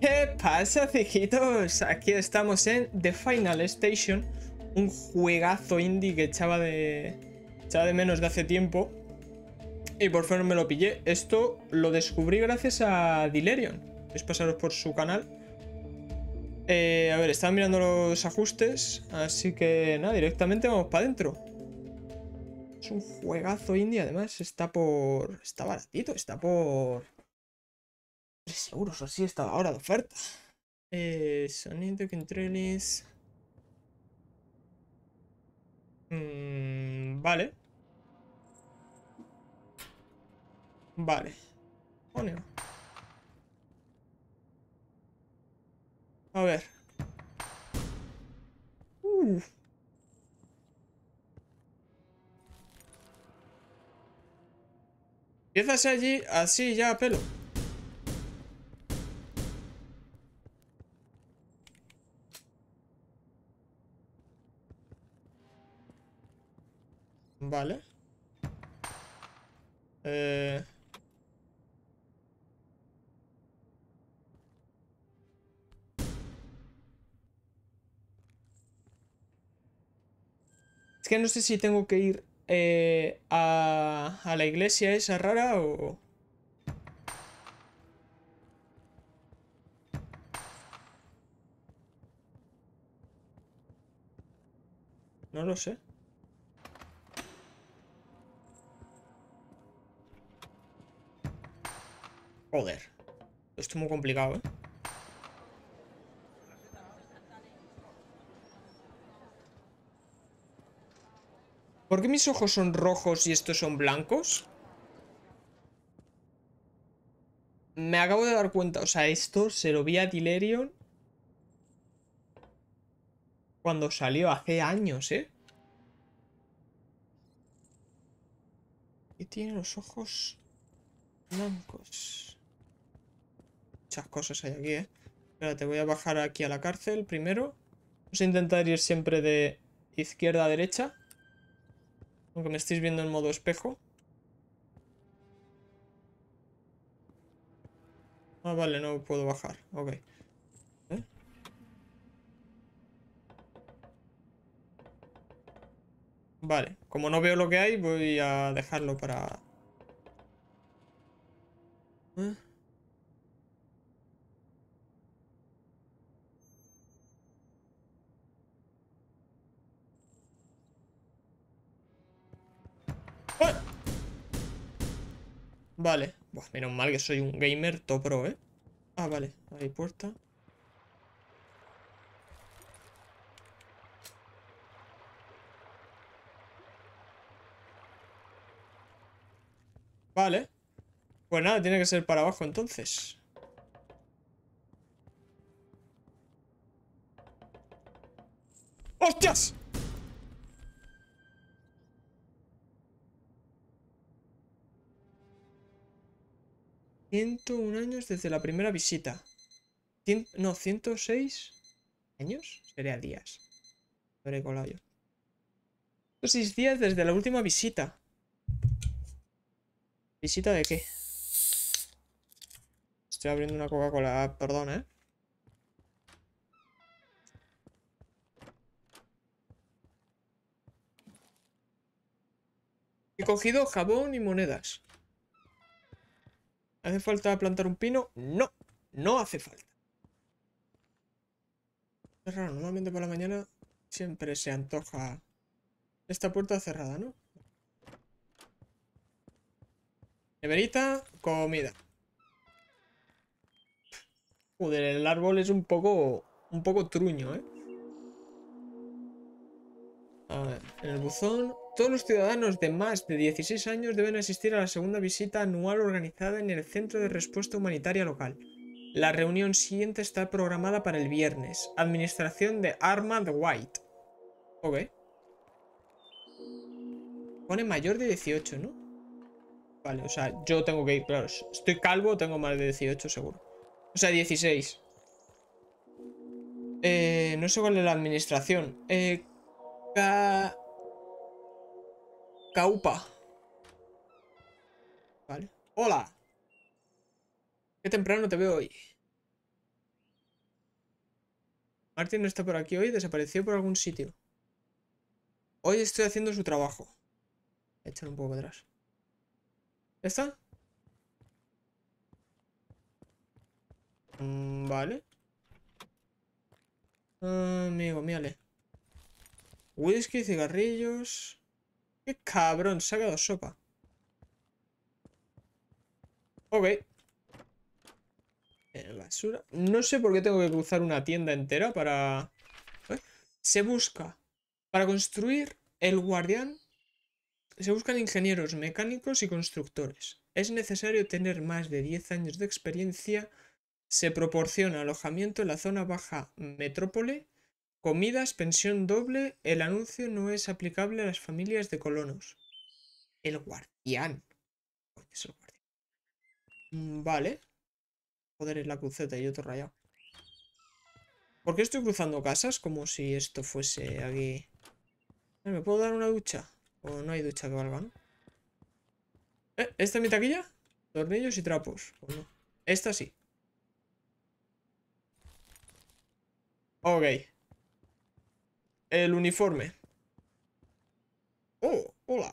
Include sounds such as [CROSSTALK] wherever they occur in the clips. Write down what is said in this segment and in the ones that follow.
¿Qué pasa, cijitos? Aquí estamos en The Final Station, un juegazo indie que echaba de, echaba de menos de hace tiempo. Y por fin me lo pillé. Esto lo descubrí gracias a Dilerion. Es pasaros por su canal. Eh, a ver, estaba mirando los ajustes, así que nada, directamente vamos para adentro. Es un juegazo indie, además está por... está baratito, está por... 3 euros así está ahora de oferta. Eh, sonido, que Mm, vale. Vale. A ver. Uf. Uh. allí así ya a pelo. Vale. Eh. Es que no sé si tengo que ir eh, a, a la iglesia esa rara o... No lo sé. Joder. Esto es muy complicado, ¿eh? ¿Por qué mis ojos son rojos y estos son blancos? Me acabo de dar cuenta. O sea, esto se lo vi a Tilerion cuando salió hace años, ¿eh? Y tiene los ojos blancos cosas hay aquí, ¿eh? Espérate, voy a bajar aquí a la cárcel primero. Vamos a intentar ir siempre de izquierda a derecha. Aunque me estéis viendo en modo espejo. Ah, vale, no puedo bajar. Ok. ¿Eh? Vale, como no veo lo que hay, voy a dejarlo para... ¿Eh? Vale. Bueno, menos mal que soy un gamer pro ¿eh? Ah, vale. Hay puerta. Vale. Pues nada, tiene que ser para abajo entonces. ¡Hostias! 101 años desde la primera visita. no, 106 años. Sería días. pero habré colado 106 días desde la última visita. ¿Visita de qué? Estoy abriendo una Coca-Cola. Ah, perdón, ¿eh? He cogido jabón y monedas. ¿Hace falta plantar un pino? No, no hace falta. Es raro, normalmente por la mañana siempre se antoja esta puerta cerrada, ¿no? Neverita, comida. Joder, el árbol es un poco, un poco truño, ¿eh? A ver, en el buzón... Todos los ciudadanos de más de 16 años deben asistir a la segunda visita anual organizada en el Centro de Respuesta Humanitaria Local. La reunión siguiente está programada para el viernes. Administración de Armand White. Ok. Pone mayor de 18, ¿no? Vale, o sea, yo tengo que ir, claro. Estoy calvo, tengo más de 18 seguro. O sea, 16. Eh, no sé cuál es la administración. Eh... Caupa. Vale. ¡Hola! Qué temprano te veo hoy. Martín no está por aquí hoy, desapareció por algún sitio. Hoy estoy haciendo su trabajo. Echar un poco atrás. está? Mm, vale. Ah, amigo, míale. Whisky, cigarrillos. Qué cabrón, se ha quedado sopa. Ok. Basura. No sé por qué tengo que cruzar una tienda entera para... ¿eh? Se busca. Para construir el guardián, se buscan ingenieros, mecánicos y constructores. Es necesario tener más de 10 años de experiencia. Se proporciona alojamiento en la zona baja metrópole Comidas, pensión doble, el anuncio no es aplicable a las familias de colonos. El guardián. Mm, vale. Joder, es la cruceta y otro rayado. ¿Por qué estoy cruzando casas? Como si esto fuese aquí. Eh, ¿Me puedo dar una ducha? O no hay ducha que valga, eh, ¿Esta es mi taquilla? Tornillos y trapos. Esta sí. Ok el uniforme. Oh, hola.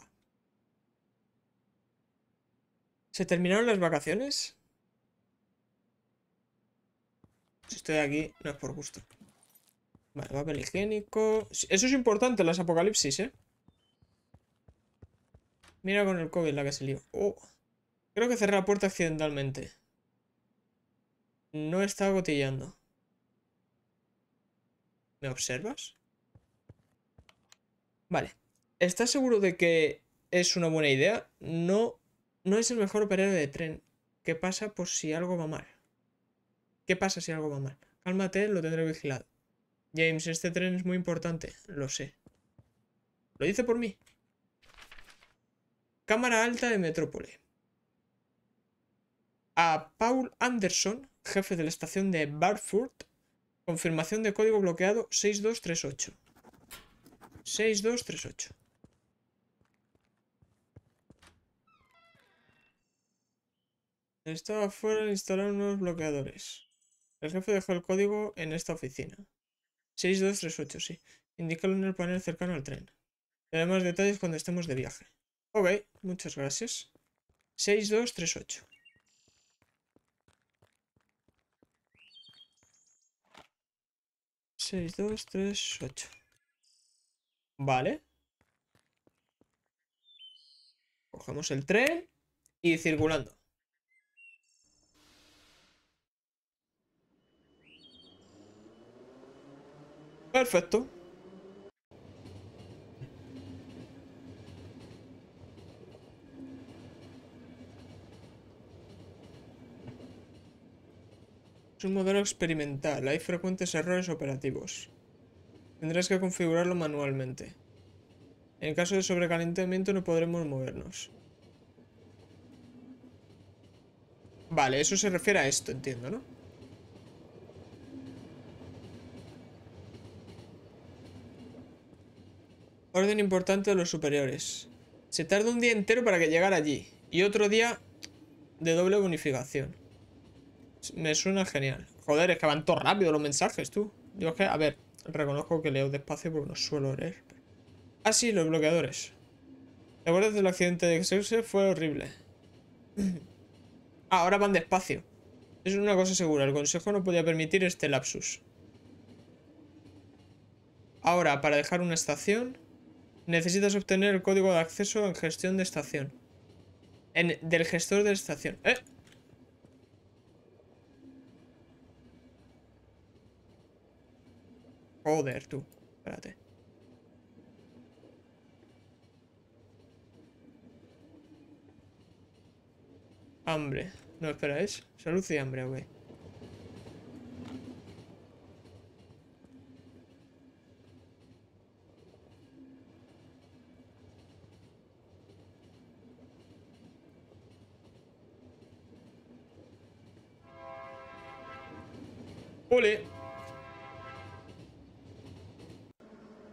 ¿Se terminaron las vacaciones? Si estoy aquí, no es por gusto. Vale, papel higiénico. Eso es importante, las apocalipsis, ¿eh? Mira con el COVID la que se lió. Oh. Creo que cerré la puerta accidentalmente. No está gotillando. ¿Me observas? Vale. ¿Estás seguro de que es una buena idea? No, no es el mejor operario de tren. ¿Qué pasa por si algo va mal? ¿Qué pasa si algo va mal? Cálmate, lo tendré vigilado. James, este tren es muy importante. Lo sé. Lo dice por mí. Cámara Alta de Metrópole. A Paul Anderson, jefe de la estación de Barford, confirmación de código bloqueado 6238. 6, 2, 3, 8. Estaba afuera al instalar unos bloqueadores. El jefe dejó el código en esta oficina. 6238, sí. Indícalo en el panel cercano al tren. Te más detalles cuando estemos de viaje. Ok, muchas gracias. 6238. 6238 Vale. Cogemos el tren y circulando. Perfecto. Es un modelo experimental. Hay frecuentes errores operativos. Tendrás que configurarlo manualmente. En caso de sobrecalentamiento no podremos movernos. Vale, eso se refiere a esto, entiendo, ¿no? Orden importante de los superiores. Se tarda un día entero para que llegara allí. Y otro día de doble bonificación. Me suena genial. Joder, es que van todo rápido los mensajes, tú. Yo que, a ver. Reconozco que leo despacio porque no suelo leer. Ah, sí, los bloqueadores. ¿Te acuerdas del accidente de Xerxes? Fue horrible. [CLEARS THROAT] ahora van despacio. Es una cosa segura, el consejo no podía permitir este lapsus. Ahora, para dejar una estación, necesitas obtener el código de acceso en gestión de estación. En, del gestor de estación. ¡Eh! Joder, tú. Espérate. Hambre. No, espera, salud y hambre, güey?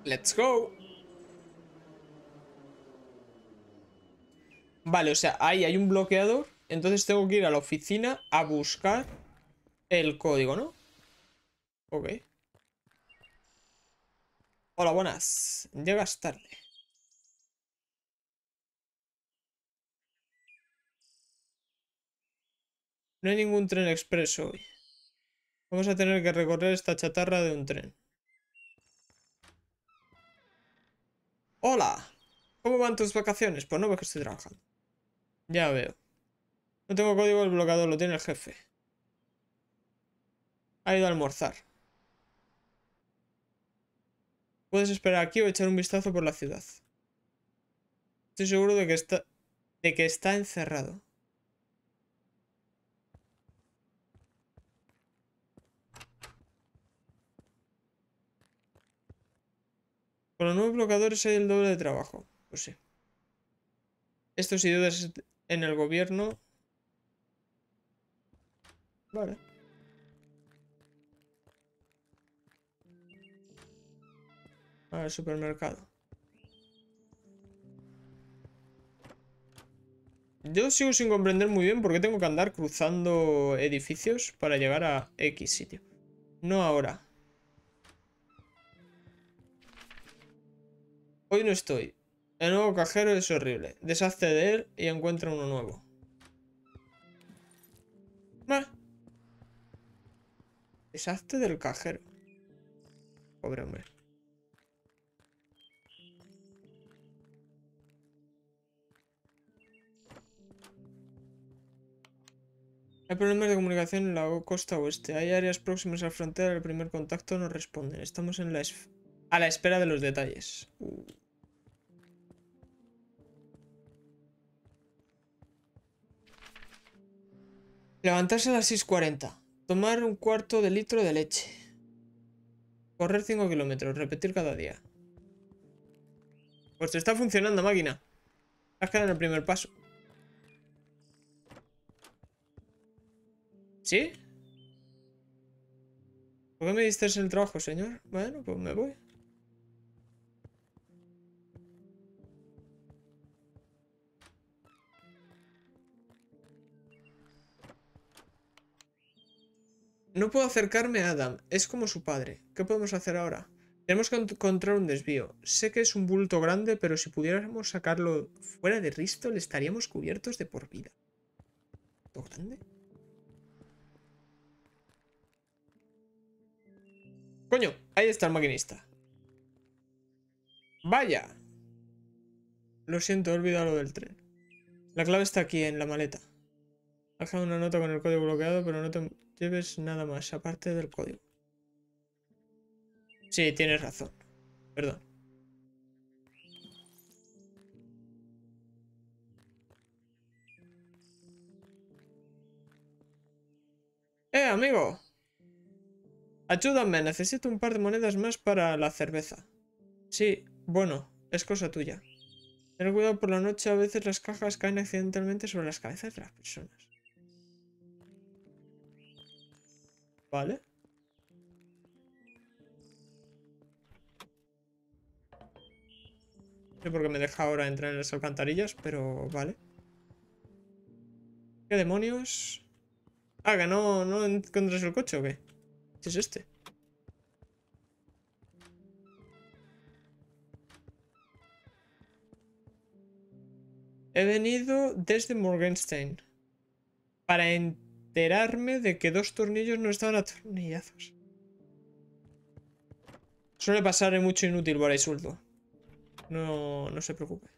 Let's go. Vale, o sea, ahí hay un bloqueador. Entonces tengo que ir a la oficina a buscar el código, ¿no? Ok. Hola, buenas. Llegas tarde. No hay ningún tren expreso hoy. Vamos a tener que recorrer esta chatarra de un tren. Hola, ¿cómo van tus vacaciones? Pues no porque que estoy trabajando. Ya veo. No tengo código del bloqueador, lo tiene el jefe. Ha ido a almorzar. Puedes esperar aquí o echar un vistazo por la ciudad. Estoy seguro de que de que está encerrado. Con los nuevos bloqueadores hay el doble de trabajo. Pues sí. Estos si en el gobierno. Vale. A supermercado. Yo sigo sin comprender muy bien por qué tengo que andar cruzando edificios para llegar a X sitio. No ahora. Hoy no estoy. El nuevo cajero es horrible. Deshazte de él y encuentra uno nuevo. Deshazte del cajero. Pobre hombre. Hay problemas de comunicación en la costa oeste. Hay áreas próximas a la frontera. El primer contacto no responde. Estamos en la esfera a la espera de los detalles. Levantarse a las 6.40. Tomar un cuarto de litro de leche. Correr 5 kilómetros. Repetir cada día. Pues te está funcionando, máquina. Has quedado en el primer paso. ¿Sí? ¿Por qué me diste en el trabajo, señor? Bueno, pues me voy. No puedo acercarme a Adam, es como su padre. ¿Qué podemos hacer ahora? Tenemos que encontrar un desvío. Sé que es un bulto grande, pero si pudiéramos sacarlo fuera de Ristol estaríamos cubiertos de por vida. ¿Bulto grande? Coño, ahí está el maquinista. ¡Vaya! Lo siento, he olvidado lo del tren. La clave está aquí, en la maleta. He una nota con el código bloqueado, pero no tengo... Lleves nada más, aparte del código. Sí, tienes razón. Perdón. ¡Eh, amigo! Ayúdame, necesito un par de monedas más para la cerveza. Sí, bueno, es cosa tuya. Ten cuidado por la noche, a veces las cajas caen accidentalmente sobre las cabezas de las personas. Vale. No sé por qué me deja ahora entrar en las alcantarillas, pero vale. ¿Qué demonios? Ah, que no, no encuentras el coche o qué? es este? He venido desde Morgenstein para entrar enterarme de que dos tornillos no estaban atornillados. Suele pasar mucho inútil por suelto No, no se preocupe.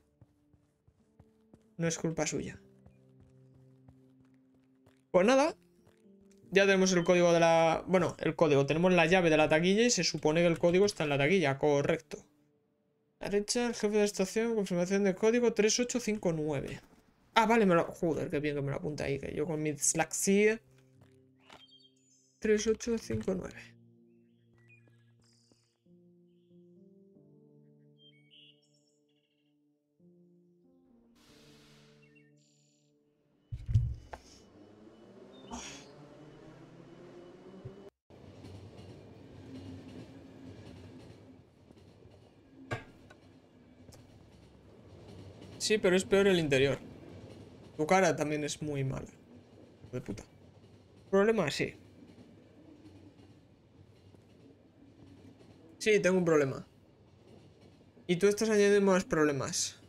No es culpa suya. Pues nada. Ya tenemos el código de la... Bueno, el código. Tenemos la llave de la taquilla y se supone que el código está en la taquilla. Correcto. Derecha, el jefe de estación, confirmación de código 3859. Ah, vale, me lo... Joder, qué bien que me lo apunta ahí, que yo con mi cinco 3859. Sí, pero es peor el interior. Tu cara también es muy mala. De puta. Problema, sí. Sí, tengo un problema. Y tú estás añadiendo más problemas.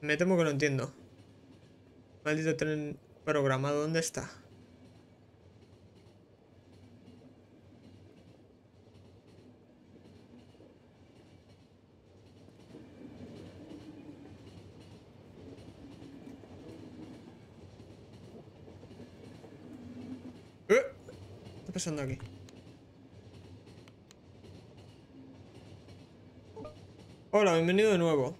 Me temo que no entiendo. Maldito tren programado, ¿dónde está? aquí? Hola, bienvenido de nuevo.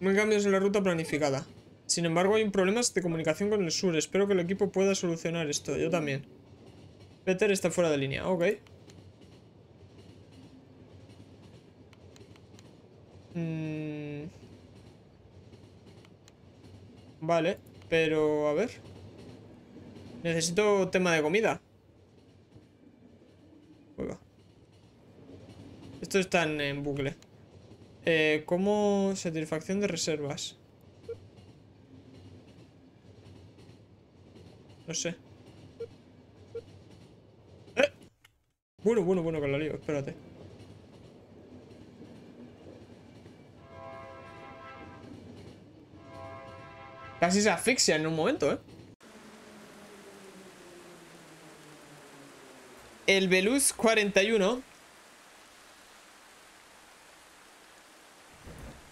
No cambios en la ruta planificada. Sin embargo, hay un problema de comunicación con el sur. Espero que el equipo pueda solucionar esto. Yo también. Peter está fuera de línea. Ok. Mm. Vale. Pero, a ver. Necesito tema de comida. Oiga. Esto está en, bucle. Eh, ¿Cómo satisfacción de reservas? No sé. ¡Eh! Bueno, bueno, bueno, que lo lío. Espérate. Casi se asfixia en un momento, ¿eh? El velus 41.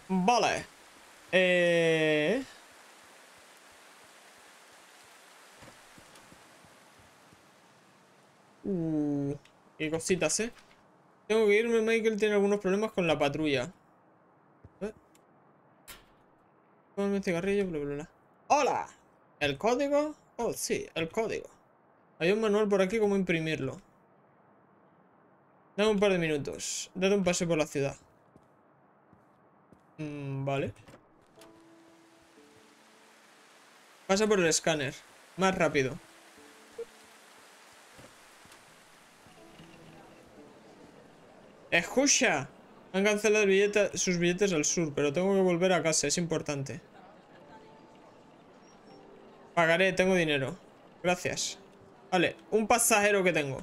Vale. Eh... Uh, qué cositas, ¿eh? Tengo que irme, Michael tiene algunos problemas con la patrulla. ¿Eh? Ponme este carrillo, bla, bla, bla. ¡Hola! ¿El código? Oh, sí, el código. Hay un manual por aquí Cómo imprimirlo. Dame un par de minutos. Date un pase por la ciudad. Mm, vale. Pasa por el escáner. Más rápido. ¡Escucha! Han cancelado sus billetes al sur, pero tengo que volver a casa, es importante. Pagaré, tengo dinero. Gracias. Vale, un pasajero que tengo.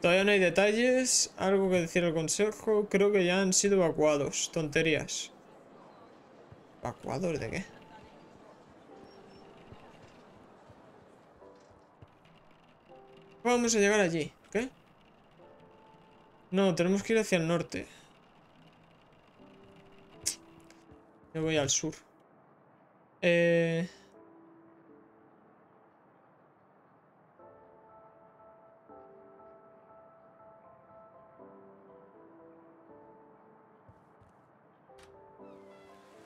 Todavía no hay detalles, algo que decir al consejo. Creo que ya han sido evacuados. Tonterías. ¿Evacuador de qué? Vamos a llegar allí. ¿Qué? No, tenemos que ir hacia el norte. Yo voy al sur. Eh...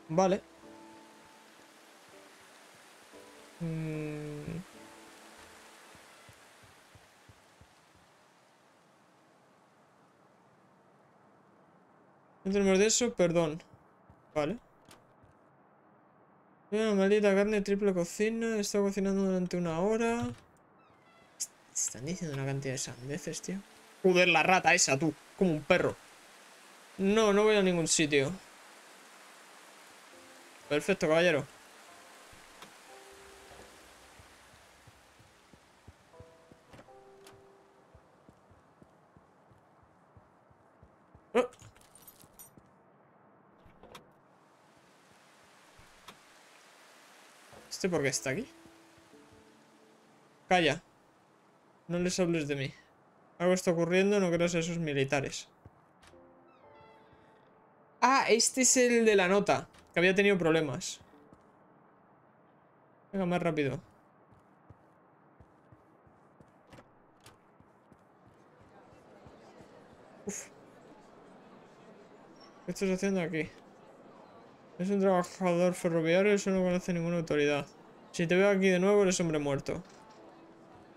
Vale. Mm. Entremos de eso, perdón. Vale. Una maldita carne triple cocina. He estado cocinando durante una hora. Están diciendo una cantidad de sandeces, tío. Joder, la rata esa, tú. Como un perro. No, no voy a ningún sitio. Perfecto, caballero. ¿Este por qué está aquí? Calla. No les hables de mí. Algo está ocurriendo, no creas a esos militares. Ah, este es el de la nota. Que había tenido problemas. Venga, más rápido. Uf. ¿Qué estás haciendo aquí? Es un trabajador ferroviario, eso no conoce ninguna autoridad. Si te veo aquí de nuevo, eres hombre muerto.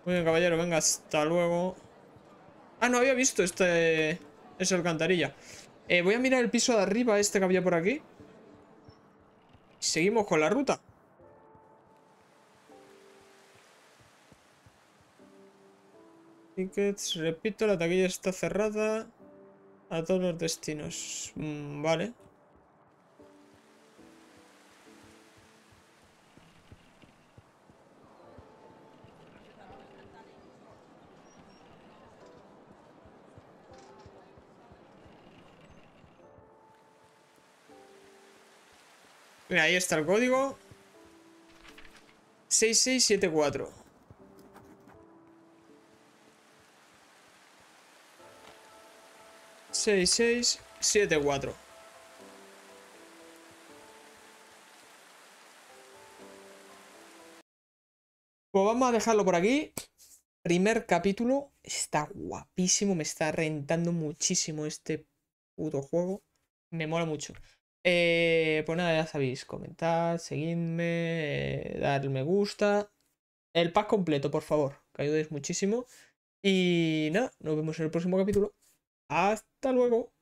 Muy bien, caballero, venga, hasta luego. Ah, no había visto este... Es alcantarilla. Eh, voy a mirar el piso de arriba, este que había por aquí. Seguimos con la ruta. Tickets, repito, la taquilla está cerrada a todos los destinos. Mm, vale. Mira, ahí está el código. 6674. Seis, seis, siete, cuatro. Pues vamos a dejarlo por aquí. Primer capítulo. Está guapísimo. Me está rentando muchísimo este puto juego. Me mola mucho. Eh, pues nada, ya sabéis, Comentar, seguirme eh, me gusta. El pack completo, por favor, que ayudéis muchísimo. Y nada, nos vemos en el próximo capítulo. Hasta luego.